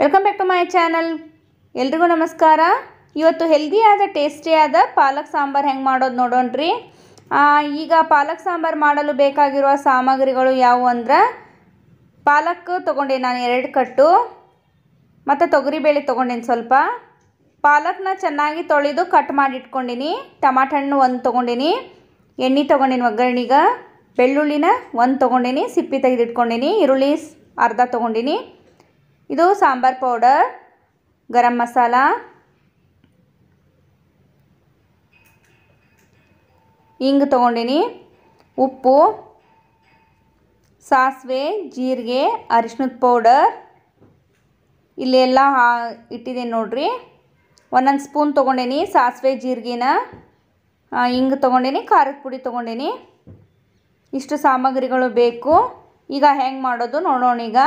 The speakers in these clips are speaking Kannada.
welcome back to my channel ಎಲ್ರಿಗೂ ನಮಸ್ಕಾರ ಇವತ್ತು ಹೆಲ್ದಿಯಾದ ಟೇಸ್ಟಿಯಾದ ಪಾಲಕ್ ಸಾಂಬಾರು ಹೆಂಗೆ ಮಾಡೋದು ನೋಡೋಣ್ರಿ ಈಗ ಪಾಲಕ್ ಸಾಂಬಾರು ಮಾಡಲು ಬೇಕಾಗಿರುವ ಸಾಮಗ್ರಿಗಳು ಯಾವುವು ಅಂದ್ರೆ ಪಾಲಕ್ ತಗೊಂಡೆ ನಾನು ಎರಡು ಕಟ್ಟು ಮತ್ತು ತೊಗರಿಬೇಳೆ ತೊಗೊಂಡೇನಿ ಸ್ವಲ್ಪ ಪಾಲಕ್ನ ಚೆನ್ನಾಗಿ ತೊಳೆದು ಕಟ್ ಮಾಡಿ ಇಟ್ಕೊಂಡಿನಿ ಟಮಾಟ ಹಣ್ಣು ಒಂದು ತೊಗೊಂಡಿನಿ ಎಣ್ಣೆ ತೊಗೊಂಡಿನಿ ಒಗ್ಗರಣೆಗೆ ಬೆಳ್ಳುಳ್ಳಿನ ಒಂದು ತೊಗೊಂಡಿನಿ ಸಿಪ್ಪಿ ತೆಗೆದಿಟ್ಕೊಂಡೀನಿ ಈರುಳ್ಳಿ ಅರ್ಧ ತೊಗೊಂಡಿನಿ ಇದು ಸಾಂಬಾರ್ ಪೌಡರ್ ಗರಂ ಮಸಾಲ ಹಿಂಗೆ ತೊಗೊಂಡಿನಿ ಉಪ್ಪು ಸಾಸಿವೆ ಜೀರಿಗೆ ಅರಿಶಿನದ ಪೌಡರ್ ಇಲ್ಲೆಲ್ಲ ಎಲ್ಲ ಇಟ್ಟಿದ್ದೀನಿ ನೋಡ್ರಿ ಒಂದೊಂದು ಸ್ಪೂನ್ ತೊಗೊಂಡಿನಿ ಸಾಸಿವೆ ಜೀರಿಗೆನ ಹಿಂಗೆ ತೊಗೊಂಡಿನಿ ಖಾರದ ಪುಡಿ ತೊಗೊಂಡಿನಿ ಇಷ್ಟು ಸಾಮಗ್ರಿಗಳು ಬೇಕು ಈಗ ಹೆಂಗೆ ಮಾಡೋದು ನೋಡೋಣ ಈಗ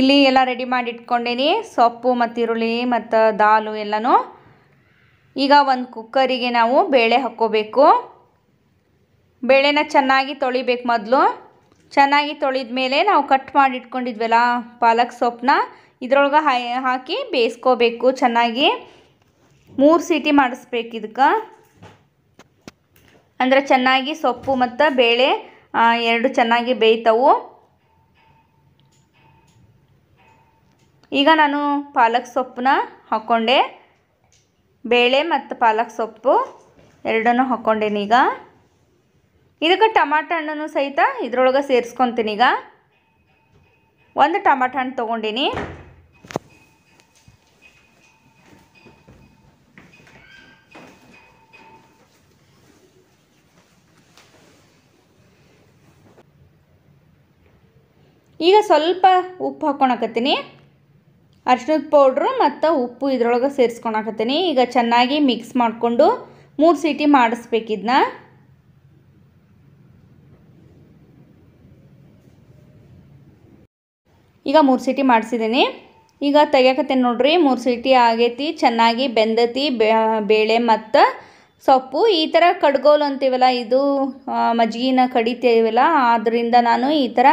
ಇಲ್ಲಿ ಎಲ್ಲ ರೆಡಿ ಮಾಡಿ ಇಟ್ಕೊಂಡೇನಿ ಸೊಪ್ಪು ಮತ್ತು ಈರುಳ್ಳಿ ಮತ್ತು ದಾಲು ಎಲ್ಲನೂ ಈಗ ಒಂದು ಕುಕ್ಕರಿಗೆ ನಾವು ಬೇಳೆ ಹಾಕ್ಕೋಬೇಕು ಬೇಳೆನ ಚೆನ್ನಾಗಿ ತೊಳಿಬೇಕು ಮೊದಲು ಚೆನ್ನಾಗಿ ತೊಳೆದ ಮೇಲೆ ನಾವು ಕಟ್ ಮಾಡಿ ಇಟ್ಕೊಂಡಿದ್ವಲ್ಲ ಪಾಲಕ್ ಸೊಪ್ಪನ್ನ ಇದ್ರೊಳಗೆ ಹಾಕಿ ಬೇಯಿಸ್ಕೋಬೇಕು ಚೆನ್ನಾಗಿ ಮೂರು ಸೀಟಿ ಮಾಡಿಸ್ಬೇಕು ಇದಕ್ಕೆ ಅಂದರೆ ಚೆನ್ನಾಗಿ ಸೊಪ್ಪು ಮತ್ತು ಬೇಳೆ ಎರಡು ಚೆನ್ನಾಗಿ ಬೇಯ್ತವು ಈಗ ನಾನು ಪಾಲಕ್ ಸೊಪ್ಪನ್ನ ಹಾಕ್ಕೊಂಡೆ ಬೇಳೆ ಮತ್ತು ಪಾಲಕ್ ಸೊಪ್ಪು ಎರಡನ್ನೂ ಹಾಕ್ಕೊಂಡೇನಿ ಈಗ ಇದಕ್ಕೆ ಟಮಾಟ ಹಣ್ಣನ್ನು ಸಹಿತ ಇದ್ರೊಳಗೆ ಸೇರಿಸ್ಕೊತೀನಿ ಈಗ ಒಂದು ಟಮಾಟ ಹಣ್ಣು ತೊಗೊಂಡಿನಿ ಈಗ ಸ್ವಲ್ಪ ಉಪ್ಪು ಹಾಕ್ಕೊಳಕತ್ತೀನಿ ಅರ್ಶಿಣದ ಪೌಡ್ರು ಮತ್ತು ಉಪ್ಪು ಇದ್ರೊಳಗೆ ಸೇರಿಸ್ಕೊಳಕತ್ತೀನಿ ಈಗ ಚೆನ್ನಾಗಿ ಮಿಕ್ಸ್ ಮಾಡಿಕೊಂಡು ಮೂರು ಸೀಟಿ ಮಾಡಿಸ್ಬೇಕಿದ್ನ ಈಗ ಮೂರು ಸೀಟಿ ಮಾಡಿಸಿದ್ದೀನಿ ಈಗ ತೆಗಿಯಕತ್ತೇನೆ ನೋಡ್ರಿ ಮೂರು ಸೀಟಿ ಆಗೈತಿ ಚೆನ್ನಾಗಿ ಬೆಂದತಿ ಬೇಳೆ ಮತ್ತು ಸೊಪ್ಪು ಈ ಥರ ಕಡ್ಗೋಲು ಅಂತೀವಲ್ಲ ಇದು ಮಜ್ಜಿಗೆನ ಕಡಿತೀವಲ್ಲ ಆದ್ದರಿಂದ ನಾನು ಈ ಥರ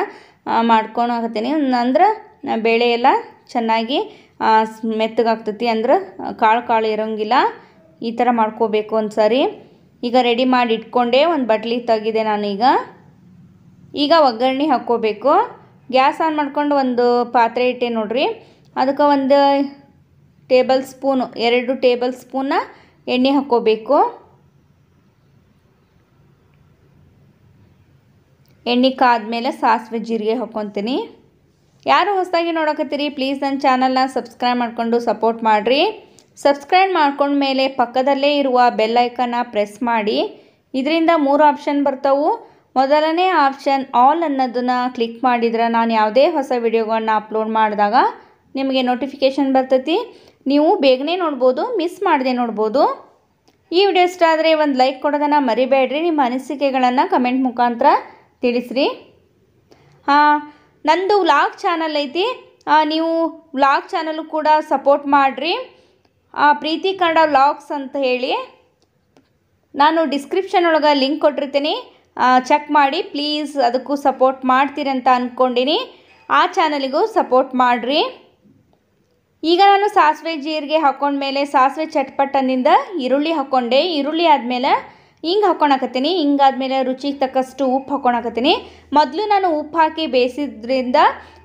ಮಾಡ್ಕೊಳಕತ್ತೀನಿ ಅಂದ್ರೆ ಬೇಳೆ ಎಲ್ಲ ಚೆನ್ನಾಗಿ ಮೆತ್ತಗಾಗ್ತತಿ ಅಂದ್ರೆ ಕಾಳು ಕಾಳು ಇರೋಂಗಿಲ್ಲ ಈ ಥರ ಮಾಡ್ಕೋಬೇಕು ಒಂದು ಸಾರಿ ಈಗ ರೆಡಿ ಮಾಡಿ ಇಟ್ಕೊಂಡೆ ಒಂದು ಬಟ್ಲಿ ತೆಗಿದೆ ನಾನೀಗ ಈಗ ಒಗ್ಗರಣೆ ಹಾಕ್ಕೋಬೇಕು ಗ್ಯಾಸ್ ಆನ್ ಮಾಡ್ಕೊಂಡು ಒಂದು ಪಾತ್ರೆ ಇಟ್ಟೆ ನೋಡಿರಿ ಅದಕ್ಕೆ ಒಂದು ಟೇಬಲ್ ಸ್ಪೂನು ಎರಡು ಟೇಬಲ್ ಸ್ಪೂನ ಎಣ್ಣೆ ಹಾಕ್ಕೋಬೇಕು ಎಣ್ಣೆ ಮೇಲೆ ಸಾಸಿವೆ ಜೀರಿಗೆ ಹಾಕ್ಕೊತೀನಿ ಯಾರು ಹೊಸದಾಗಿ ನೋಡಕತ್ತೀರಿ ಪ್ಲೀಸ್ ನನ್ನ ಚಾನಲ್ನ ಸಬ್ಸ್ಕ್ರೈಬ್ ಮಾಡಿಕೊಂಡು ಸಪೋರ್ಟ್ ಮಾಡಿರಿ ಸಬ್ಸ್ಕ್ರೈಬ್ ಮೇಲೆ ಪಕ್ಕದಲ್ಲೇ ಇರುವ ಬೆಲ್ಲೈಕನ್ನ ಪ್ರೆಸ್ ಮಾಡಿ ಇದರಿಂದ ಮೂರು ಆಪ್ಷನ್ ಬರ್ತಾವು ಮೊದಲನೇ ಆಪ್ಷನ್ ಆಲ್ ಅನ್ನೋದನ್ನು ಕ್ಲಿಕ್ ಮಾಡಿದ್ರೆ ನಾನು ಯಾವುದೇ ಹೊಸ ವಿಡಿಯೋಗಳನ್ನ ಅಪ್ಲೋಡ್ ಮಾಡಿದಾಗ ನಿಮಗೆ ನೋಟಿಫಿಕೇಷನ್ ಬರ್ತೈತಿ ನೀವು ಬೇಗನೆ ನೋಡ್ಬೋದು ಮಿಸ್ ಮಾಡದೆ ನೋಡ್ಬೋದು ಈ ವಿಡಿಯೋ ಇಷ್ಟ ಆದರೆ ಒಂದು ಲೈಕ್ ಕೊಡೋದನ್ನು ಮರಿಬೇಡ್ರಿ ನಿಮ್ಮ ಅನಿಸಿಕೆಗಳನ್ನು ಕಮೆಂಟ್ ಮುಖಾಂತರ ತಿಳಿಸ್ರಿ ಹಾಂ ನಂದು ವ್ಲಾಗ್ ಚಾನಲ್ ಐತಿ ನೀವು ವ್ಲಾಗ್ ಚಾನಲ್ ಕೂಡ ಸಪೋರ್ಟ್ ಮಾಡಿರಿ ಪ್ರೀತಿ ಕನ್ನಡ ವ್ಲಾಗ್ಸ್ ಅಂತ ಹೇಳಿ ನಾನು ಡಿಸ್ಕ್ರಿಪ್ಷನ್ ಒಳಗೆ ಲಿಂಕ್ ಕೊಟ್ಟಿರ್ತೀನಿ ಚೆಕ್ ಮಾಡಿ ಪ್ಲೀಸ್ ಅದಕ್ಕೂ ಸಪೋರ್ಟ್ ಮಾಡ್ತೀರಂತ ಅಂದ್ಕೊಂಡಿನಿ ಆ ಚಾನಲಿಗೂ ಸಪೋರ್ಟ್ ಮಾಡಿರಿ ಈಗ ನಾನು ಸಾಸಿವೆ ಜೀರಿಗೆ ಹಾಕೊಂಡ್ಮೇಲೆ ಸಾಸಿವೆ ಚಟ್ಪಟ್ಟನಿಂದ ಈರುಳ್ಳಿ ಹಾಕ್ಕೊಂಡೆ ಈರುಳ್ಳಿ ಆದಮೇಲೆ ಹಿಂಗೆ ಹಾಕ್ಕೊಳಕತ್ತೀನಿ ಹಿಂಗಾದ್ಮೇಲೆ ರುಚಿಗೆ ತಕ್ಕಷ್ಟು ಉಪ್ಪು ಹಾಕ್ಕೊಳಕತ್ತೀನಿ ಮೊದಲು ನಾನು ಉಪ್ಪು ಹಾಕಿ ಬೇಯಿಸಿದ್ರಿಂದ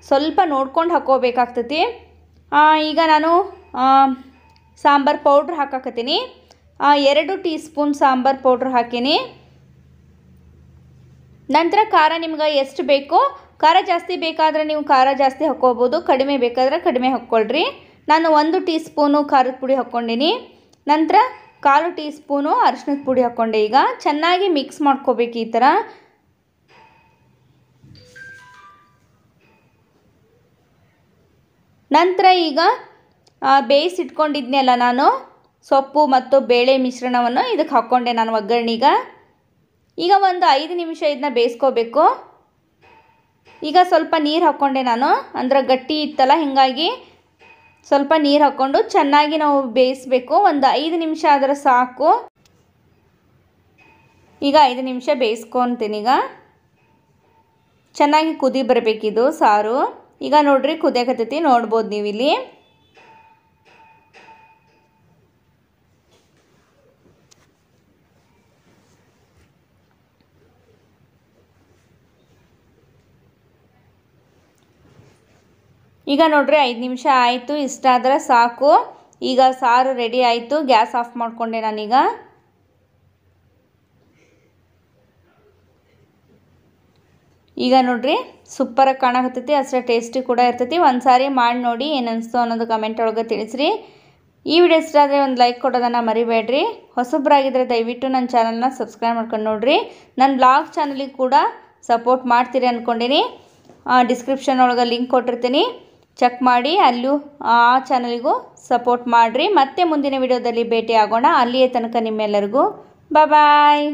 ಸ್ವಲ್ಪ ನೋಡ್ಕೊಂಡು ಹಾಕ್ಕೋಬೇಕಾಗ್ತತಿ ಈಗ ನಾನು ಸಾಂಬಾರು ಪೌಡ್ರ್ ಹಾಕಾಕತ್ತೀನಿ ಎರಡು ಟೀ ಸ್ಪೂನ್ ಸಾಂಬಾರು ಪೌಡ್ರ್ ಹಾಕೀನಿ ನಂತರ ಖಾರ ನಿಮ್ಗೆ ಎಷ್ಟು ಬೇಕೋ ಖಾರ ಜಾಸ್ತಿ ಬೇಕಾದರೆ ನೀವು ಖಾರ ಜಾಸ್ತಿ ಹಾಕ್ಕೋಬೋದು ಕಡಿಮೆ ಬೇಕಾದರೆ ಕಡಿಮೆ ಹಾಕ್ಕೊಳ್ರಿ ನಾನು ಒಂದು ಟೀ ಸ್ಪೂನು ಖಾರದ ಪುಡಿ ಹಾಕ್ಕೊಂಡಿನಿ ನಂತರ ಕಾಲು ಟೀ ಸ್ಪೂನು ಅರಿಶಿನದ ಪುಡಿ ಹಾಕ್ಕೊಂಡೆ ಈಗ ಚೆನ್ನಾಗಿ ಮಿಕ್ಸ್ ಮಾಡ್ಕೋಬೇಕು ಈ ಥರ ನಂತರ ಈಗ ಬೇಯಿಸಿಟ್ಕೊಂಡಿದ್ನಲ್ಲ ನಾನು ಸೊಪ್ಪು ಮತ್ತು ಬೇಳೆ ಮಿಶ್ರಣವನ್ನು ಇದಕ್ಕೆ ಹಾಕ್ಕೊಂಡೆ ನಾನು ಒಗ್ಗರಣೆಗ ಈಗ ಒಂದು ಐದು ನಿಮಿಷ ಇದನ್ನ ಬೇಯಿಸ್ಕೋಬೇಕು ಈಗ ಸ್ವಲ್ಪ ನೀರು ಹಾಕ್ಕೊಂಡೆ ನಾನು ಅಂದ್ರೆ ಗಟ್ಟಿ ಇತ್ತಲ್ಲ ಹೀಗಾಗಿ ಸ್ವಲ್ಪ ನೀರು ಹಾಕ್ಕೊಂಡು ಚೆನ್ನಾಗಿ ನಾವು ಬೇಯಿಸ್ಬೇಕು ಒಂದು ಐದು ನಿಮಿಷ ಆದರೆ ಸಾಕು ಈಗ ಐದು ನಿಮಿಷ ಬೇಯಿಸ್ಕೊತೀನಿ ಈಗ ಚೆನ್ನಾಗಿ ಕುದಿ ಬರಬೇಕಿದು ಸಾರು ಈಗ ನೋಡ್ರಿ ಕುದಿಯಕತ್ತೈತಿ ನೋಡ್ಬೋದು ನೀವು ಇಲ್ಲಿ ಈಗ ನೋಡ್ರಿ ಐದು ನಿಮಿಷ ಆಯಿತು ಇಷ್ಟ ಆದರೆ ಸಾಕು ಈಗ ಸಾರು ರೆಡಿ ಆಯಿತು ಗ್ಯಾಸ್ ಆಫ್ ಮಾಡಿಕೊಂಡೆ ನಾನೀಗ ಈಗ ನೋಡ್ರಿ ಸೂಪರಾಗಿ ಕಾಣಕತ್ತೈತಿ ಅಷ್ಟೇ ಟೇಸ್ಟಿ ಕೂಡ ಇರ್ತೈತಿ ಒಂದು ಸಾರಿ ಮಾಡಿ ನೋಡಿ ಏನು ಅನಿಸ್ತು ಅನ್ನೋದು ಕಮೆಂಟ್ ಒಳಗೆ ತಿಳಿಸ್ರಿ ಈ ವಿಡಿಯೋ ಇಷ್ಟ ಆದರೆ ಒಂದು ಲೈಕ್ ಕೊಡೋದನ್ನು ಮರಿಬೇಡ್ರಿ ಹೊಸೊಬ್ಬರಾಗಿದ್ದರೆ ದಯವಿಟ್ಟು ನನ್ನ ಚಾನಲ್ನ ಸಬ್ಸ್ಕ್ರೈಬ್ ಮಾಡ್ಕೊಂಡು ನೋಡ್ರಿ ನನ್ನ ಬ್ಲಾಗ್ ಚಾನಲಿಗೆ ಕೂಡ ಸಪೋರ್ಟ್ ಮಾಡ್ತೀರಿ ಅಂದ್ಕೊಂಡಿನಿ ಡಿಸ್ಕ್ರಿಪ್ಷನ್ ಒಳಗೆ ಲಿಂಕ್ ಕೊಟ್ಟಿರ್ತೀನಿ ಚೆಕ್ ಮಾಡಿ ಅಲ್ಲೂ ಆ ಚಾನಲ್ಗೂ ಸಪೋರ್ಟ್ ಮಾಡಿರಿ ಮತ್ತೆ ಮುಂದಿನ ವಿಡಿಯೋದಲ್ಲಿ ಭೇಟಿ ಆಗೋಣ ಅಲ್ಲಿಯ ತನಕ ನಿಮ್ಮೆಲ್ಲರಿಗೂ ಬಾಯ್